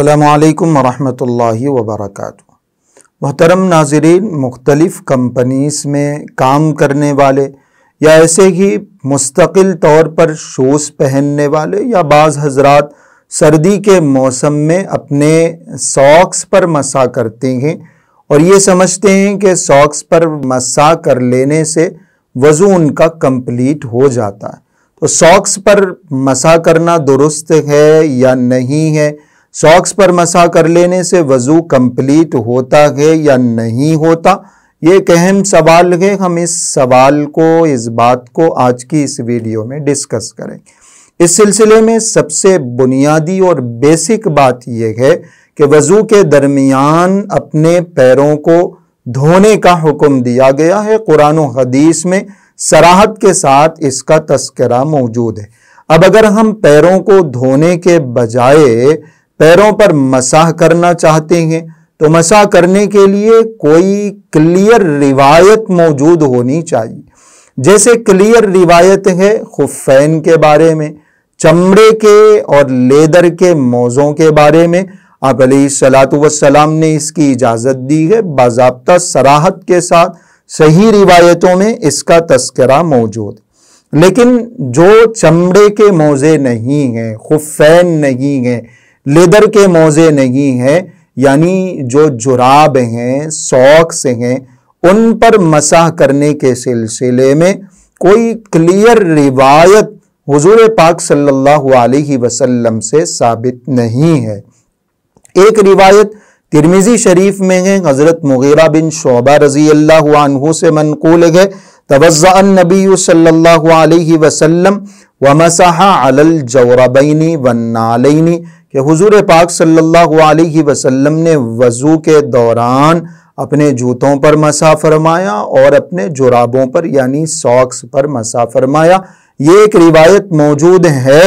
अल्लाम वरहमतुल्लाहि वबरकatuh मोहतरम नाजरीन मुख्तलफ़ कम्पनीस में काम करने वाले या ऐसे ही मुस्तकिल तौर पर शूज़ पहनने वाले या बाज़ हजरात सर्दी के मौसम में अपने सॉक्स पर मसा करते हैं और ये समझते हैं कि सॉक्स पर मसा कर लेने से वज़ू उनका कम्प्लीट हो जाता है तो सॉक्स पर मसा करना दुरुस्त है या नहीं है सॉक्स पर मसा कर लेने से वज़ू कंप्लीट होता है या नहीं होता ये एक अहम सवाल है हम इस सवाल को इस बात को आज की इस वीडियो में डिस्कस करेंगे इस सिलसिले में सबसे बुनियादी और बेसिक बात यह है कि वज़ू के दरमियान अपने पैरों को धोने का हुक्म दिया गया है कुरान हदीस में सराहत के साथ इसका तस्करा मौजूद है अब अगर हम पैरों को धोने के बजाय पैरों पर मसाह करना चाहते हैं तो मसा करने के लिए कोई क्लियर रिवायत मौजूद होनी चाहिए जैसे क्लियर रिवायत है खुफैन के बारे में चमड़े के और लेदर के मौज़ों के बारे में आप सलात वसलाम ने इसकी इजाज़त दी है बाबा सराहत के साथ सही रिवायतों में इसका तस्करा मौजूद लेकिन जो चमड़े के मौज़े नहीं हैं खुफैन नहीं हैं लेदर के मोज़े नहीं हैं यानी जो जुराब हैं सॉक्स हैं उन पर मसाह करने के सिलसिले में कोई क्लियर रिवायत हुजूर पाक सल्लल्लाहु अलैहि वसल्लम से साबित नहीं है एक रिवायत तिरमिजी शरीफ में है हज़रत मुगीरा बिन शोबा रजी अल्लाह से मनकूल है तवज़ा नबी सल्लल्लाहु अलैहि वसल्लम व मसाहा अलल जौरबैनी वन्नालैनी कि हुजूर पाक सल्लल्लाहु अलैहि वसल्लम ने वज़ू के दौरान अपने जूतों पर मसा फरमाया और अपने जुराबों पर यानी सॉक्स पर मसा फरमाया ये एक रिवायत मौजूद है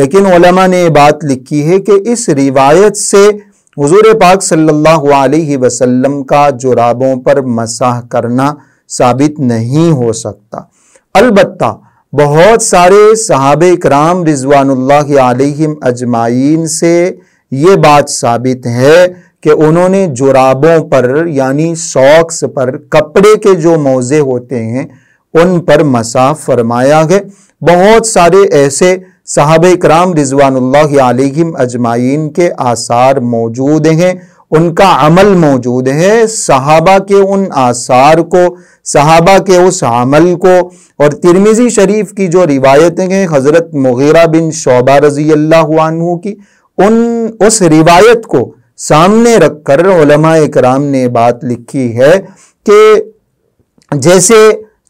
लेकिन उलमा ने बात लिखी है कि इस रिवायत से हुजूर पाक सल्लल्लाहु अलैहि वसल्लम का जुराबों पर मसाह करना साबित नहीं हो सकता अलबत्ता बहुत सारे सहाब कराम रिजवानल्लाम अजमाइन से ये बात साबित है कि उन्होंने जुराबों पर यानी सॉक्स पर कपड़े के जो मौजे होते हैं उन पर मसा फरमाया है बहुत सारे ऐसे साहब कराम रिजवानल्लाम अजमाइन के आसार मौजूद हैं उनका अमल मौजूद है सहाबा के उन आसार को सहाबा के उस अमल को और तिरमिज़ी शरीफ की जो रिवायतें हैं हज़रत मुगीरा बिन शोबा रज़ी अल्लाह की उन उस रिवायत को सामने रख कर कराम ने बात लिखी है कि जैसे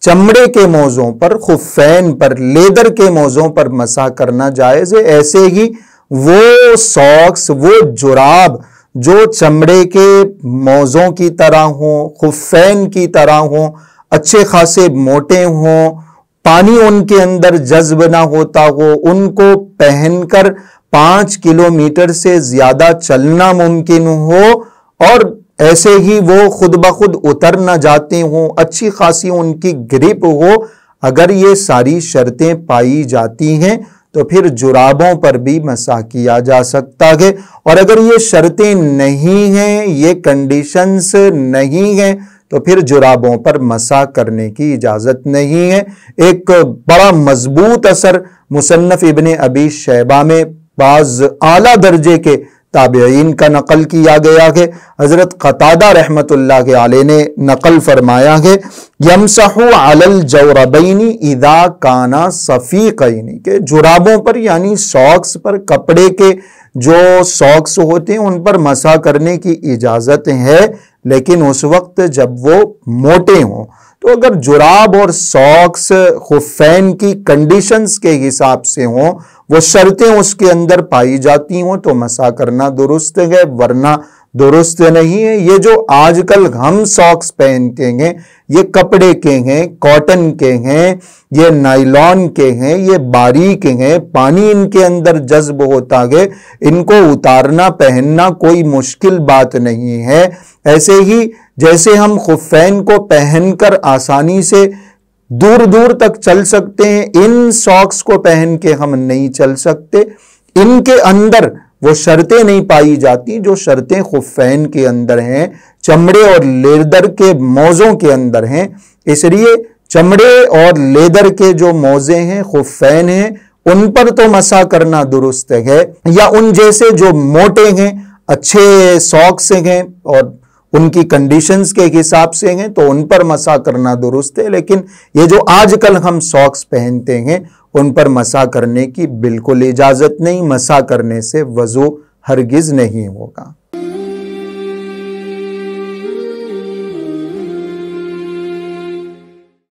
चमड़े के मौज़ों पर खुफैन पर लेदर के मौज़ों पर मसा करना जायज़ है ऐसे ही वो सॉक्स वो जुराब जो चमड़े के मौज़ों की तरह हों खुफैन की तरह हों अच्छे खासे मोटे हों पानी उनके अंदर जज्ब ना होता हो उनको पहनकर पाँच किलोमीटर से ज़्यादा चलना मुमकिन हो और ऐसे ही वो खुद ब खुद उतर ना जाते हों अच्छी खासी उनकी ग्रिप हो अगर ये सारी शर्तें पाई जाती हैं तो फिर जुराबों पर भी मसा किया जा सकता है और अगर ये शर्तें नहीं हैं ये कंडीशंस नहीं हैं तो फिर जुराबों पर मसा करने की इजाज़त नहीं है एक बड़ा मजबूत असर मुसन्फ़ इबन अबी शैबा में बाज़ आला दर्जे के ताबेन का नकल किया गया है हज़रत क़तादा रहमत आल ने नकल फरमाया है यमसहु अलल जौरबैनी इदा काना सफ़ी कैनी के जुराबों पर यानी सॉक्स पर कपड़े के जो सॉक्स होते हैं उन पर मसा करने की इजाज़त है लेकिन उस वक्त जब वो मोटे हों तो अगर जुराब और सॉक्स हुफैन की कंडीशंस के हिसाब से हों वो शर्तें उसके अंदर पाई जाती हों तो मसा करना दुरुस्त है वरना दुरुस्त नहीं है ये जो आजकल हम सॉक्स पहनते हैं ये कपड़े के हैं कॉटन के हैं ये नाइलॉन के हैं ये बारीक हैं पानी इनके अंदर जज्ब होता है इनको उतारना पहनना कोई मुश्किल बात नहीं है ऐसे ही जैसे हम खुफैन को पहनकर आसानी से दूर दूर तक चल सकते हैं इन सॉक्स को पहन के हम नहीं चल सकते इनके अंदर वो शर्तें नहीं पाई जाती जो शर्तें खुफैन के अंदर हैं चमड़े और लेदर के मौज़ों के अंदर हैं इसलिए चमड़े और लेदर के जो मौज़े हैं खुफैन हैं उन पर तो मसा करना दुरुस्त है या उन जैसे जो मोटे हैं अच्छे सॉक्स हैं और उनकी कंडीशंस के हिसाब से हैं तो उन पर मसा करना दुरुस्त है लेकिन ये जो आजकल हम सॉक्स पहनते हैं उन पर मसा करने की बिल्कुल इजाज़त नहीं मसा करने से वज़ू हरगिज़ नहीं होगा